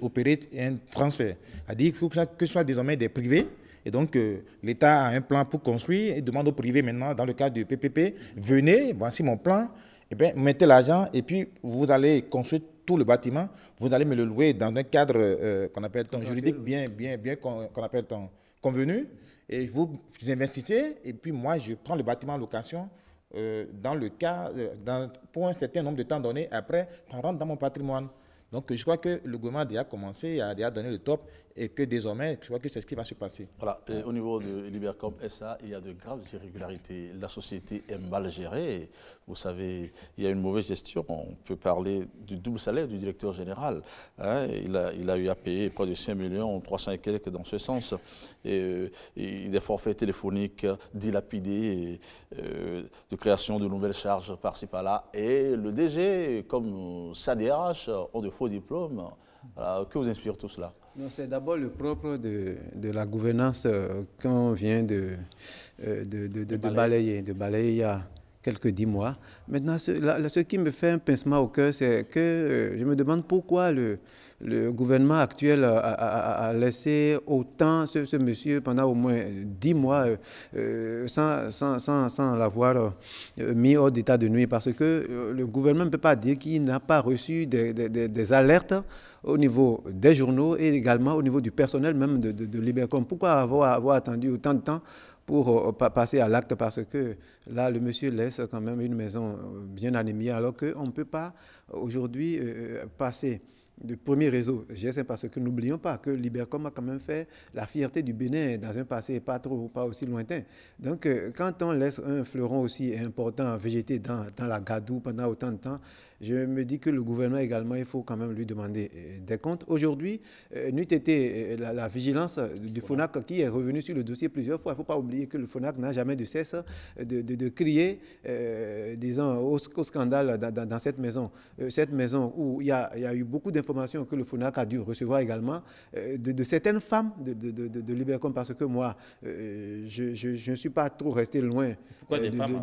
et un transfert, c'est-à-dire faut que ce soit désormais des privés et donc, euh, l'État a un plan pour construire et demande aux privés maintenant, dans le cadre du PPP, venez, voici mon plan, et bien, mettez l'argent et puis vous allez construire le bâtiment, vous allez me le louer dans un cadre euh, qu'on appelle ton juridique bien, bien, bien qu'on appelle ton convenu. Et vous, investissez, et puis moi, je prends le bâtiment en location euh, dans le cas, euh, dans, pour un certain nombre de temps donné. Après, on rentre dans mon patrimoine. Donc, je crois que le gouvernement a déjà commencé, a déjà donné le top et que désormais, je vois que c'est ce qui va se passer. Voilà, au niveau de Libercom SA, il y a de graves irrégularités. La société est mal gérée. Vous savez, il y a une mauvaise gestion. On peut parler du double salaire du directeur général. Hein. il, a, eu à payer près de 5 millions, 300 et quelques dans ce sens. Et, euh, des forfaits téléphoniques dilapidés, euh, de création de nouvelles charges par-ci par-là. Et le DG, comme sa DRH, ont de faux diplômes. que vous inspire tout cela c'est d'abord le propre de, la gouvernance euh, qu'on vient de, euh, de, balayer. de balayer il y a quelques dix mois. Maintenant, ce, qui me fait un pincement au cœur, c'est que euh, je me demande pourquoi le, le gouvernement actuel a, laissé autant ce, monsieur pendant au moins dix mois euh, euh, sans, l'avoir euh, mis hors d'état de nuit parce que le gouvernement ne peut pas dire qu'il n'a pas reçu des, alertes au niveau des journaux et également au niveau du personnel même de, de, Libercom. Pourquoi avoir, avoir attendu autant de temps pour passer à l'acte parce que là, le monsieur laisse quand même une maison bien animée alors qu'on ne peut pas aujourd'hui passer du premier réseau GSM, parce que n'oublions pas que Libercom a quand même fait la fierté du Bénin dans un passé pas trop, pas aussi lointain. Donc, euh, quand on laisse un fleuron aussi important végéter dans, dans la Gadou pendant autant de temps, je me dis que le gouvernement également, il faut quand même lui demander euh, des comptes. Aujourd'hui, euh, n'eût été euh, la, vigilance du FONAC qui est revenu sur le dossier plusieurs fois. Il ne faut pas oublier que le FONAC n'a jamais de cesse de, crier, euh, disons, au, scandale dans, cette maison. Cette maison où il y a, eu beaucoup d'informations que le FONAC a dû recevoir également de, certaines femmes de, de, Libercom parce que moi, je ne suis pas trop resté loin. Pourquoi des femmes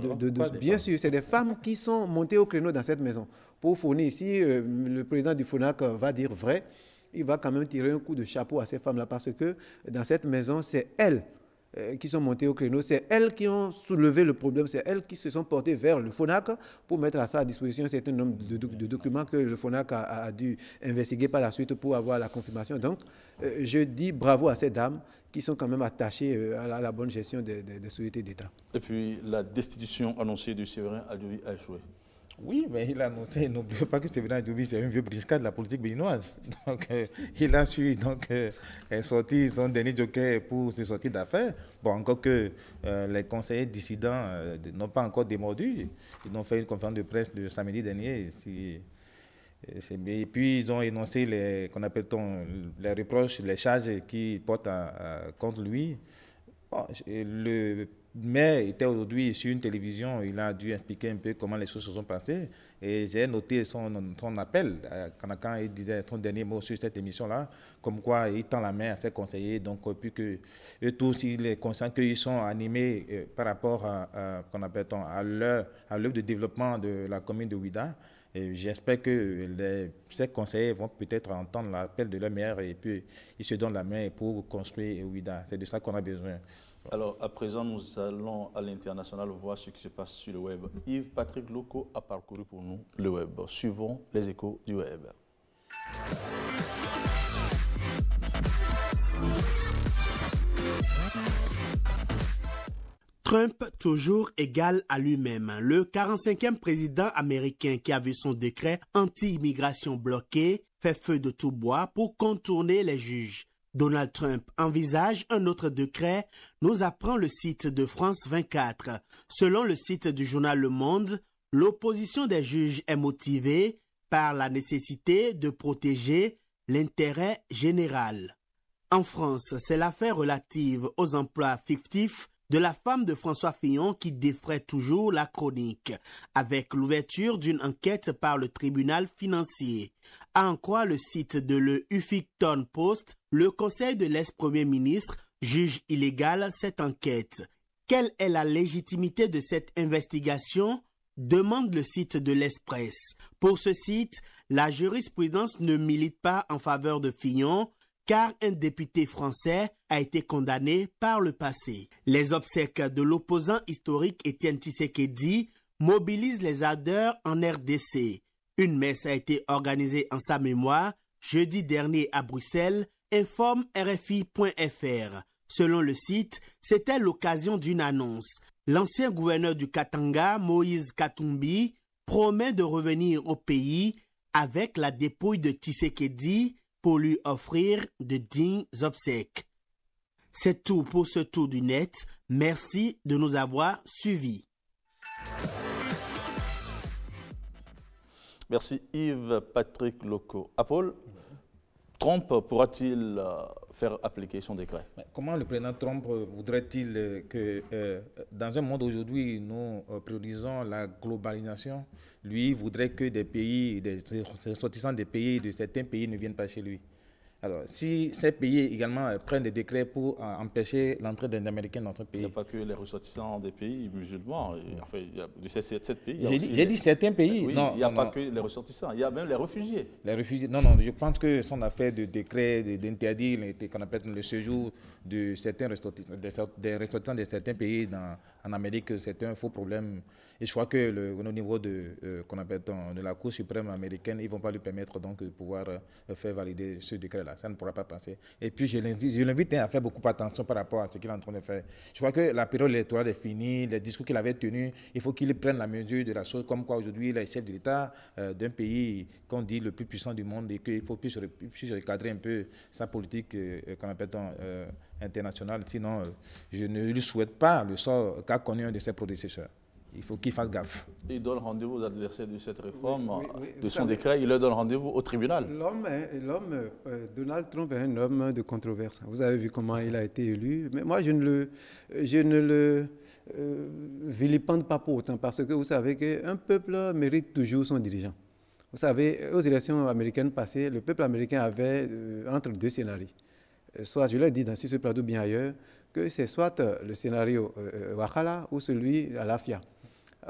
Bien sûr, c'est des femmes qui sont montées au créneau dans cette maison pour fournir. Si euh, le président du FONAC euh, va dire vrai, il va quand même tirer un coup de chapeau à ces femmes-là parce que dans cette maison, c'est elles euh, qui sont montées au créneau, c'est elles qui ont soulevé le problème, c'est elles qui se sont portées vers le FONAC pour mettre à sa disposition un certain nombre de, documents que le FONAC a, dû investiguer par la suite pour avoir la confirmation. Donc, je dis bravo à ces dames qui sont quand même attachées à la, bonne gestion des, sociétés d'État. Et puis, la destitution annoncée du Séverin Adjoui a échoué. Oui, mais il a annoncé, n'oubliez pas que Steven c'est un vieux briscard de la politique béninoise. Donc, euh, il a su donc, euh, sortir son dernier joker pour se sortir d'affaires. Bon, encore que euh, les conseillers dissidents euh, n'ont pas encore démordu. Ils ont fait une conférence de presse le samedi dernier. et puis, ils ont énoncé les, qu'on appelle les reproches, les charges qu'ils portent contre lui. Bon, le mais était aujourd'hui sur une télévision, il a dû expliquer un peu comment les choses se sont passées. Et j'ai noté son, appel. Euh, quand, il disait son dernier mot sur cette émission-là, comme quoi il tend la main à ses conseillers. Donc, euh, plus que tous, il est conscient qu'ils sont animés euh, par rapport à, à l'œuvre de développement de la commune de Ouida. Et j'espère que ces conseillers vont peut-être entendre l'appel de leur maire et puis ils se donnent la main pour construire Ouida. C'est de ça qu'on a besoin. Alors, à présent, nous allons à l'international voir ce qui se passe sur le web. Yves Patrick Loco a parcouru pour nous le web. Suivons les échos du web. Trump toujours égal à lui-même. Le 45e président américain qui avait son décret anti-immigration bloqué fait feu de tout bois pour contourner les juges. Donald Trump envisage un autre décret, nous apprend le site de France 24. Selon le site du journal Le Monde, l'opposition des juges est motivée par la nécessité de protéger l'intérêt général. En France, c'est l'affaire relative aux emplois fictifs de la femme de François Fillon qui défrait toujours la chronique, avec l'ouverture d'une enquête par le tribunal financier. À en quoi le site de le Huffington Post, le conseil de l'ex-premier ministre juge illégal cette enquête. Quelle est la légitimité de cette investigation demande le site de l'Express. Pour ce site, la jurisprudence ne milite pas en faveur de Fillon, car un député français a été condamné par le passé. Les obsèques de l'opposant historique Étienne Tisekedi mobilisent les ardeurs en RDC. Une messe a été organisée en sa mémoire jeudi dernier à Bruxelles, informe RFI.fr. Selon le site, c'était l'occasion d'une annonce. L'ancien gouverneur du Katanga, Moïse Katumbi, promet de revenir au pays avec la dépouille de Tisekedi lui offrir de dignes obsèques. C'est tout pour ce tour du net. Merci de nous avoir suivis. Merci Yves Patrick Loco. Apple Trump pourra-t-il euh, faire appliquer son décret Comment le président Trump euh, voudrait-il euh, que, dans un monde aujourd'hui, nous priorisons la globalisation, lui voudrait que des pays, des ressortissants des pays, de certains pays ne viennent pas chez lui alors, si ces pays également euh, prennent des décrets pour euh, empêcher l'entrée d'un Américain dans notre pays. Il n'y a pas que les ressortissants des pays musulmans, hmm. il y a de pays. J'ai dit, certains pays. il n'y a pas que les ressortissants, il y a même les réfugiés. Les réfugiés, non, non, je pense que son affaire de décret, d'interdire, qu'on appelle le séjour de certains ressortissants, des, ressortissants de certains pays en Amérique, c'est un faux problème et je crois que au niveau euh, de, la Cour suprême américaine, ils ne vont pas lui permettre donc de pouvoir euh, faire valider ce décret-là. Ça ne pourra pas passer. Et puis je l'invite hein, à faire beaucoup attention par rapport à ce qu'il est en train de faire. Je crois que la période électorale est finie, les discours qu'il avait tenus, il faut qu'il prenne la mesure de la chose, comme quoi aujourd'hui, est chef de l'État euh, d'un pays qu'on dit le plus puissant du monde et qu'il faut plus, puisse recadrer un peu sa politique, qu'on appelle internationale. Sinon, je ne lui souhaite pas le sort qu'a connu un de ses prédécesseurs il faut qu'il fasse gaffe. Il donne rendez-vous aux adversaires de cette réforme, de son décret, il leur donne rendez-vous au tribunal. L'homme, euh, Donald Trump est un homme de controverse. Vous avez vu comment il a été élu. Mais moi, je ne le, je ne le euh, vilipende pas pour autant, parce que vous savez qu'un peuple mérite toujours son dirigeant. Vous savez, aux élections américaines passées, le peuple américain avait euh, entre deux scénarios. Soit, je l'ai dit dans ce plateau bien ailleurs, que c'est soit le scénario Wakala ou celui à l'Afia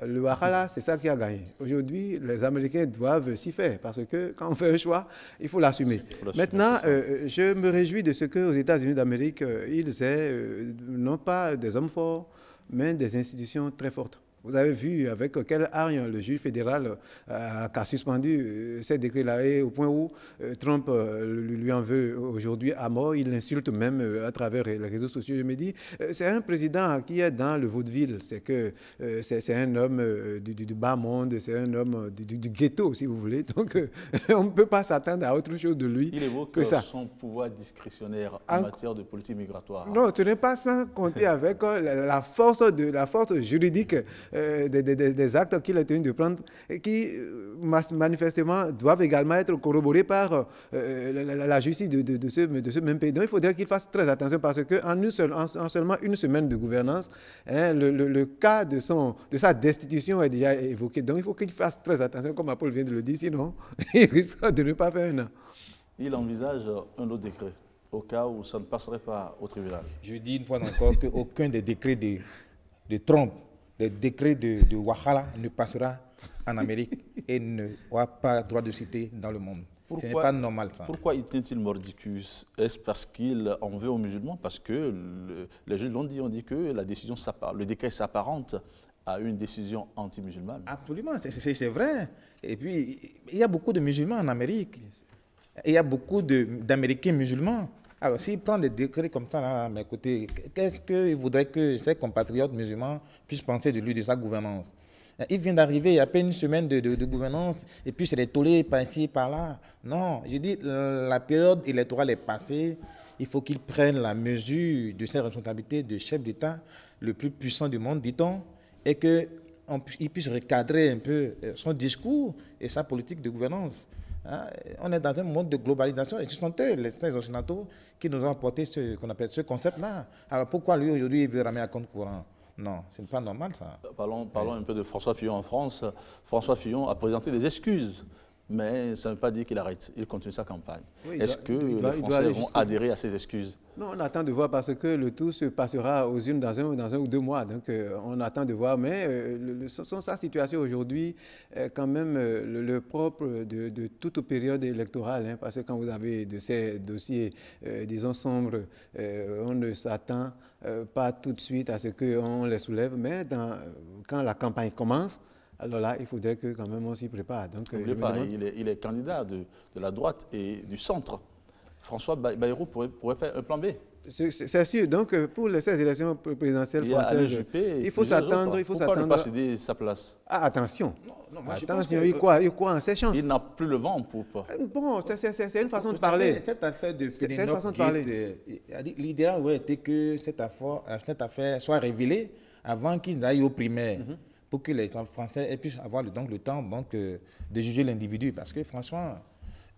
le wahala, c'est ça qui a gagné. Aujourd'hui, les Américains doivent s'y faire parce que quand on fait un choix, il faut l'assumer. Maintenant, euh, euh, je me réjouis de ce qu'aux États-Unis d'Amérique, euh, ils aient non pas des hommes forts, mais des institutions très fortes. Vous avez vu avec quel hargne le juge fédéral euh, a, suspendu euh, ces décrets-là et au point où euh, Trump lui en veut aujourd'hui à mort, il l'insulte même à travers les réseaux sociaux. Je me dis, c'est un président qui est dans le vaudeville, c'est que c'est un homme du, bas monde, c'est un homme du, ghetto, si vous voulez. Donc, on ne peut pas s'attendre à autre chose de lui. Il évoque que ça. son pouvoir discrétionnaire en, matière de politique migratoire. Non, ce n'est pas sans compter avec la, la, force de, la force juridique euh, des, actes qu'il est tenu de prendre, et qui euh, manifestement doivent également être corroborés par euh, la, justice de, de, ce, de, ce, même pays. Donc il faudrait qu'il fasse très attention parce qu'en en, en, en seulement une semaine de gouvernance, hein, le, le, cas de, son, de sa destitution est déjà évoqué. Donc il faut qu'il fasse très attention, comme Paul vient de le dire, sinon il risque de ne pas faire un an. Il envisage un autre décret au cas où ça ne passerait pas au tribunal. Je dis une fois encore qu'aucun des décrets de, de Trump le décret de, de Wahala ne passera en Amérique et n'aura pas droit de cité dans le monde. Ce n'est pas normal ça. Pourquoi il tient-il mordicus Est-ce parce qu'il en veut aux musulmans Parce que les juges l'ont dit, ont dit que la décision le décret s'apparente à une décision anti-musulmane. Absolument, c'est vrai. Et puis, il y a beaucoup de musulmans en Amérique. Il y a beaucoup d'Américains musulmans. Alors, s'il prend des décrets comme ça, là, mais écoutez, qu'est-ce qu'il voudrait que ses compatriotes musulmans puissent penser de lui, de sa gouvernance euh, il vient d'arriver, il y a à peine une semaine de, gouvernance, et puis c'est les tollés par ici, par-là. Non, j'ai dit, la période électorale est passée. Il faut qu'il prenne la mesure de ses responsabilités de chef d'État, le plus puissant du monde, dit-on, et qu'il puisse recadrer un peu euh, son discours et sa politique de gouvernance. Hein? on est dans un monde de globalisation et ce sont eux, les occidentaux, qui nous ont apporté ce qu'on appelle ce concept-là. Alors pourquoi lui aujourd'hui il veut ramener à compte courant non, ce n'est pas normal ça. Euh, parlons, un peu de François Fillon en France. François Fillon a présenté des excuses mais ça ne veut pas dire qu'il arrête. Il continue sa campagne. Est-ce que les Français vont adhérer à ses excuses Non, on attend de voir parce que le tout se passera aux unes dans un, dans un ou deux mois. Donc, euh, on attend de voir. Mais euh, sa situation aujourd'hui, est euh, quand même, le, propre de, toute période électorale, hein, parce que quand vous avez de ces dossiers, disons, sombres, on ne s'attend pas tout de suite à ce qu'on les soulève. Mais quand la campagne commence, alors là, il faudrait que quand même on s'y prépare. Donc, il, est, candidat de, la droite et du centre. François Bayrou pourrait, faire un plan B. C'est sûr. Donc, euh, pour les 16 élections présidentielles françaises, il faut s'attendre. Hein. Il faut s'attendre. ne pas céder sa place Ah, attention. Non, moi attention, il croit, il croit en ses chances. Il n'a plus le vent pour pas. Euh, bon, c'est une façon de parler. Cette affaire de C'est une façon de parler. Euh, l'idéal aurait été que cette affaire, soit révélée avant qu'ils aillent aux primaires. Mhm pour que les Français puissent avoir donc, le temps donc, euh, de juger l'individu. Parce que franchement,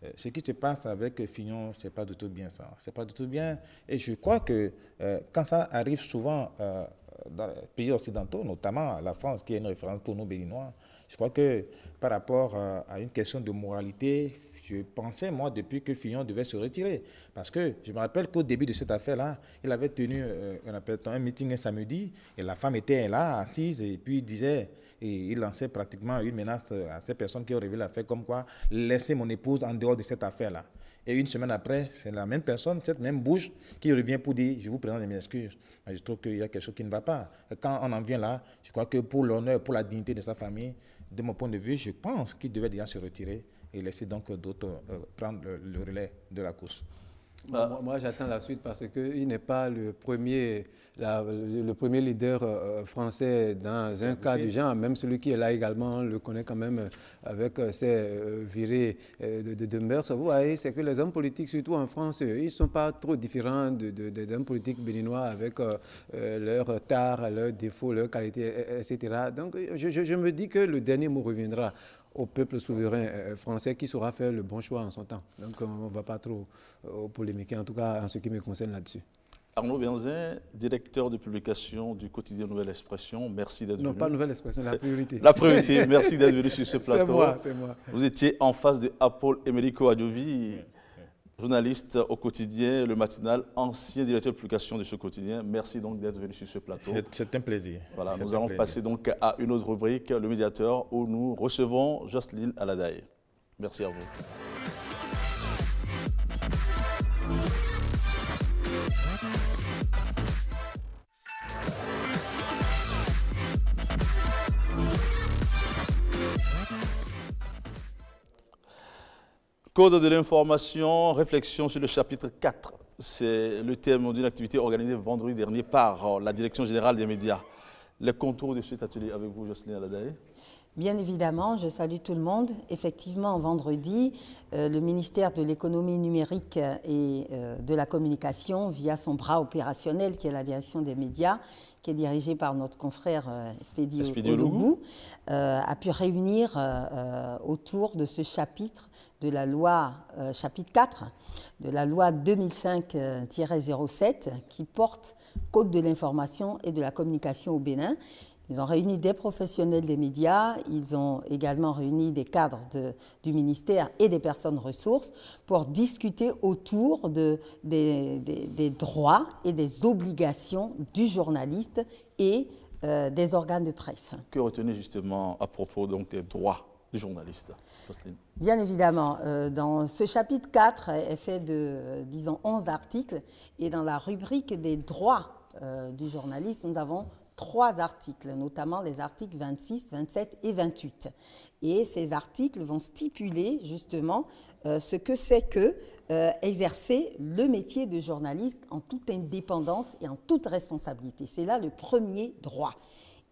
euh, ce qui se passe avec Fignon, ce n'est pas du tout bien ça. Ce pas du tout bien. Et je crois que euh, quand ça arrive souvent dans les pays occidentaux, notamment la France, qui est une référence pour nous béninois, je crois que par rapport à une question de moralité, je pensais, moi, depuis que Fillon devait se retirer. Parce que je me rappelle qu'au début de cette affaire-là, il avait tenu un, euh, un meeting un samedi, et la femme était là, assise, et puis il disait, et il lançait pratiquement une menace à ces personnes qui ont révélé l'affaire, comme quoi, laisser mon épouse en dehors de cette affaire-là. Et une semaine après, c'est la même personne, cette même bouche, qui revient pour dire Je vous présente mes excuses. je trouve qu'il y a quelque chose qui ne va pas. Quand on en vient là, je crois que pour l'honneur, pour la dignité de sa famille, de mon point de vue, je pense qu'il devait déjà se retirer et laisser donc d'autres euh, prendre le, relais de la course. moi, bah. j'attends la suite parce qu'il n'est pas le premier, le premier leader euh, français dans un cas du genre. Même celui qui est là également, le connaît quand même euh, avec ses virées de, de, Vous voyez, c'est que les hommes politiques, surtout en France, ils ne sont pas trop différents de, des hommes politiques béninois avec leurs tares, leurs défauts, leurs qualités, etc. Donc je, je me dis que le dernier mot reviendra au peuple souverain euh, français qui saura faire le bon choix en son temps. Donc on ne va pas trop euh, polémiquer, en tout cas en ce qui me concerne là-dessus. Arnaud Benzin, directeur de publication du quotidien Nouvelle Expression, merci d'être venu. Non, pas Nouvelle Expression, la priorité. La priorité, merci d'être venu sur ce plateau. C'est moi, c'est moi. Vous étiez en face de Apple Emerico Adjovi journaliste au quotidien, le matinal, ancien directeur de publication de ce quotidien. Merci donc d'être venu sur ce plateau. C'est un plaisir. Voilà, nous allons passer donc à une autre rubrique, le médiateur, où nous recevons Jocelyne Aladaï. Merci à vous. Code de l'information, réflexion sur le chapitre 4. C'est le thème d'une activité organisée vendredi dernier par euh, la Direction générale des médias. Le contour de cet atelier avec vous, Jocelyne Aladae. Bien évidemment, je salue tout le monde. Effectivement, vendredi, euh, le ministère de l'économie numérique et euh, de la communication, via son bras opérationnel qui est la direction des médias, qui est dirigé par notre confrère Espédio euh, euh, a pu réunir euh, autour de ce chapitre de la loi, chapitre 4, de la loi 2005-07, qui porte Code de l'information et de la communication au Bénin, ils ont réuni des professionnels des médias, ils ont également réuni des cadres de, du ministère et des personnes ressources pour discuter autour de, des, droits et des obligations du journaliste et euh, des organes de presse. Que retenez justement à propos donc des droits du journaliste Bien évidemment, euh, dans ce chapitre 4 est fait de, disons, 11 articles et dans la rubrique des droits euh, du journaliste, nous avons trois articles, notamment les articles 26, 27 et 28. Et ces articles vont stipuler justement euh, ce que c'est que euh, exercer le métier de journaliste en toute indépendance et en toute responsabilité. C'est là le premier droit.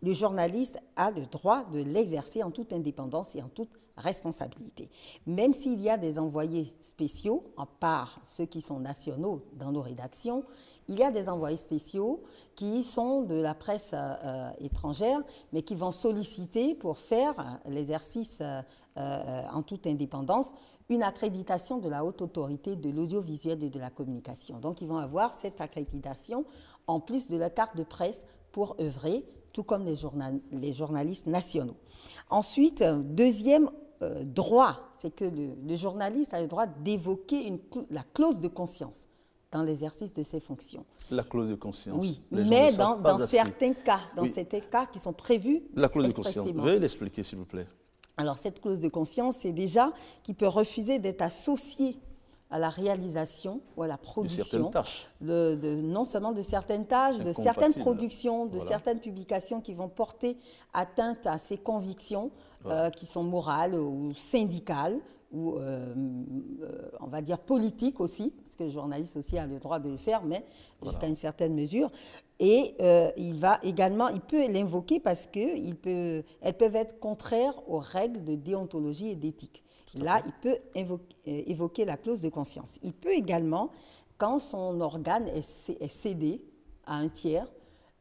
Le journaliste a le droit de l'exercer en toute indépendance et en toute responsabilité. Même s'il y a des envoyés spéciaux, en part ceux qui sont nationaux dans nos rédactions, il y a des envoyés spéciaux qui sont de la presse euh, étrangère, mais qui vont solliciter pour faire euh, l'exercice euh, en toute indépendance une accréditation de la haute autorité de l'audiovisuel et de la communication. Donc ils vont avoir cette accréditation en plus de la carte de presse pour œuvrer, tout comme les, journalistes nationaux. Ensuite, deuxième droit, c'est que le, journaliste a le droit d'évoquer la clause de conscience dans l'exercice de ses fonctions. La clause de conscience. Oui, mais dans, certains cas, dans ces cas qui sont prévus. La clause de conscience. Veuillez l'expliquer, s'il vous plaît. Alors, cette clause de conscience, c'est déjà qui peut refuser d'être associé à la réalisation ou à la production de, tâches. non seulement de certaines tâches, de certaines productions, de certaines publications qui vont porter atteinte à ses convictions euh, qui sont morales ou syndicales euh, euh, on va dire politique aussi, parce que le journaliste aussi a le droit de le faire, mais jusqu'à une certaine mesure. Et euh, il va également, il peut l'invoquer parce qu'elles peut, peuvent être contraires aux règles de déontologie et d'éthique. Là, il peut invoquer, évoquer la clause de conscience. Il peut également, quand son organe est cédé à un tiers,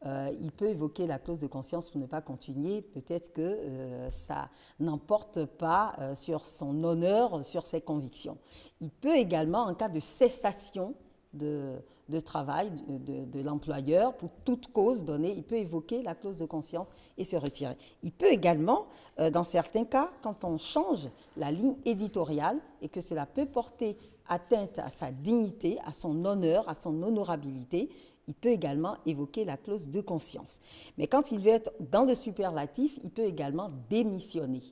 euh, il peut évoquer la clause de conscience pour ne pas continuer. Peut-être que euh, ça n'emporte pas euh, sur son honneur, sur ses convictions. Il peut également, en cas de cessation de, travail de, de l'employeur, pour toute cause donnée, il peut évoquer la clause de conscience et se retirer. Il peut également, dans certains cas, quand on change la ligne éditoriale et que cela peut porter atteinte à sa dignité, à son honneur, à son honorabilité, il peut également évoquer la clause de conscience. Mais quand il veut être dans le superlatif, il peut également démissionner.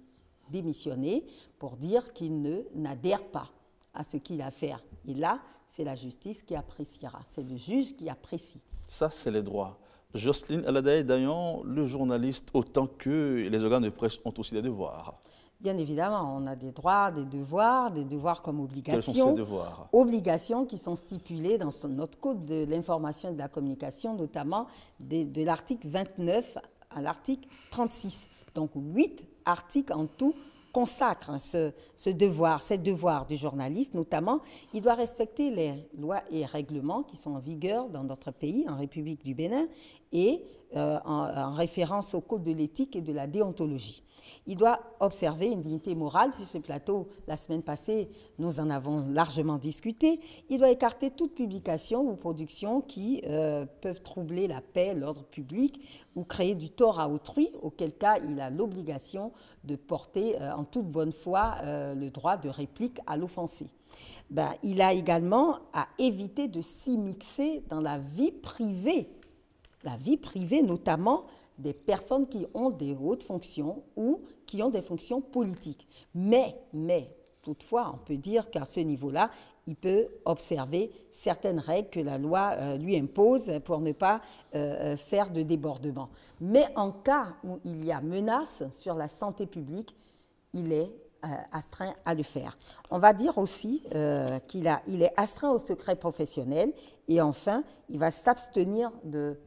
Démissionner pour dire qu'il n'adhère pas à ce qu'il a à faire. Et là, c'est la justice qui appréciera, c'est le juge qui apprécie. Ça, c'est les droits. Jocelyne Aladaï d'ailleurs, le journaliste, autant que les organes de presse ont aussi des devoirs. Bien évidemment, on a des droits, des devoirs, des devoirs comme obligations. Obligations qui sont stipulées dans notre Code de l'information et de la communication, notamment de, l'article 29 à l'article 36. Donc huit articles en tout consacrent hein, ce, devoir, ces devoirs du journaliste notamment. Il doit respecter les lois et règlements qui sont en vigueur dans notre pays, en République du Bénin, et euh, en référence au Code de l'éthique et de la déontologie. Il doit observer une dignité morale. Sur ce plateau, la semaine passée, nous en avons largement discuté. Il doit écarter toute publication ou production qui euh, peuvent troubler la paix, l'ordre public ou créer du tort à autrui, auquel cas il a l'obligation de porter euh, en toute bonne foi euh, le droit de réplique à l'offensé. Ben, il a également à éviter de s'y mixer dans la vie privée, la vie privée notamment des personnes qui ont des hautes fonctions ou qui ont des fonctions politiques. Mais, mais, toutefois, on peut dire qu'à ce niveau-là, il peut observer certaines règles que la loi euh, lui impose pour ne pas euh, euh, faire de débordement. Mais en cas où il y a menace sur la santé publique, il est astreint à le faire. On va dire aussi qu'il il est astreint au secret professionnel et enfin, il va s'abstenir de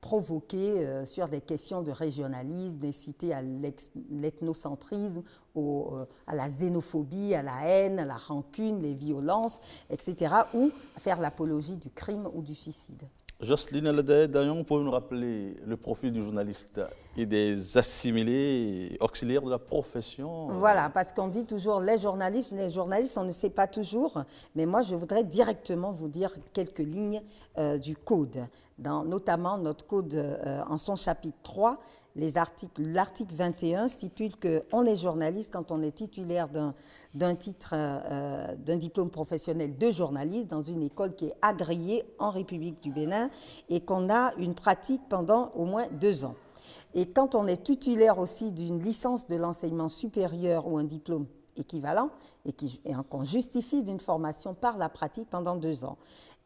provoquer euh, sur des questions de régionalisme, des cités à l'ethnocentrisme, euh, à la xénophobie, à la haine, à la rancune, les violences, etc., ou faire l'apologie du crime ou du suicide. Jocelyne aladaï vous pouvez nous rappeler le profil du journaliste et des assimilés auxiliaires de la profession Voilà, parce qu'on dit toujours les journalistes, les journalistes, on ne sait pas toujours, mais moi je voudrais directement vous dire quelques lignes euh, du code, dans notamment notre code euh, en son chapitre 3, l'article 21 stipule qu'on est journaliste quand on est titulaire d'un titre, euh, euh, d'un diplôme professionnel de journaliste dans une école qui est agréée en République du Bénin et qu'on a une pratique pendant au moins deux ans. Et quand on est titulaire aussi d'une licence de l'enseignement supérieur ou un diplôme équivalent et qu'on justifie d'une formation par la pratique pendant deux ans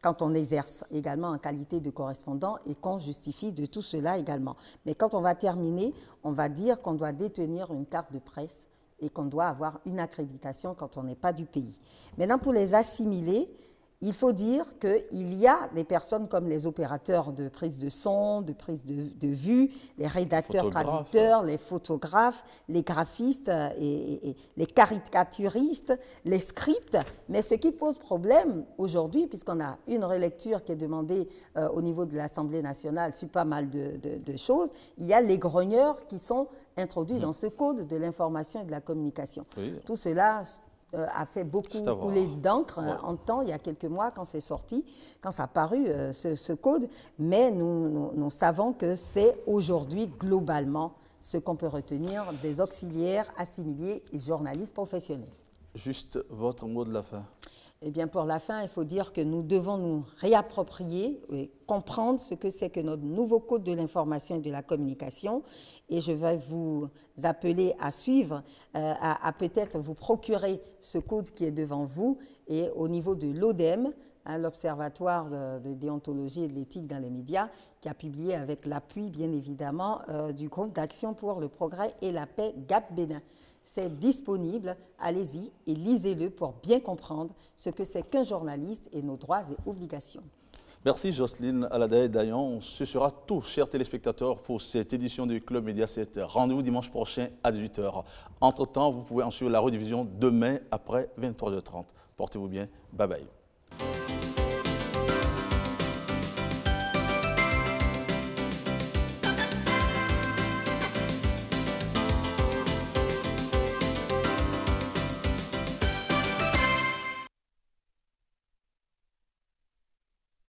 quand on exerce également en qualité de correspondant et qu'on justifie de tout cela également. Mais quand on va terminer, on va dire qu'on doit détenir une carte de presse et qu'on doit avoir une accréditation quand on n'est pas du pays. Maintenant, pour les assimiler, il faut dire qu'il y a des personnes comme les opérateurs de prise de son, de prise de, vue, les rédacteurs, traducteurs, les photographes, les graphistes, et, les caricaturistes, les scripts. Mais ce qui pose problème aujourd'hui, puisqu'on a une relecture qui est demandée euh, au niveau de l'Assemblée nationale sur pas mal de, choses, il y a les grogneurs qui sont introduits dans ce code de l'information et de la communication. Tout cela euh, a fait beaucoup couler hein. d'encre hein, en temps, il y a quelques mois, quand c'est sorti, quand ça a paru, euh, ce, code. Mais nous savons que c'est aujourd'hui, globalement, ce qu'on peut retenir des auxiliaires assimilés et journalistes professionnels. Juste votre mot de la fin eh bien pour la fin, il faut dire que nous devons nous réapproprier et comprendre ce que c'est que notre nouveau code de l'information et de la communication. Et je vais vous appeler à suivre, euh, à, peut-être vous procurer ce code qui est devant vous. Et au niveau de l'ODEM, hein, l'Observatoire de, déontologie et de l'éthique dans les médias, qui a publié avec l'appui, bien évidemment, euh, du groupe d'action pour le progrès et la paix GAP-Bénin. C'est disponible, allez-y et lisez-le pour bien comprendre ce que c'est qu'un journaliste et nos droits et obligations. Merci Jocelyne Aladaï-Dayan. Ce sera tout, chers téléspectateurs, pour cette édition du Club Média 7. Rendez-vous dimanche prochain à 18h. Entre-temps, vous pouvez en suivre la redivision demain après 23h30. Portez-vous bien. Bye bye.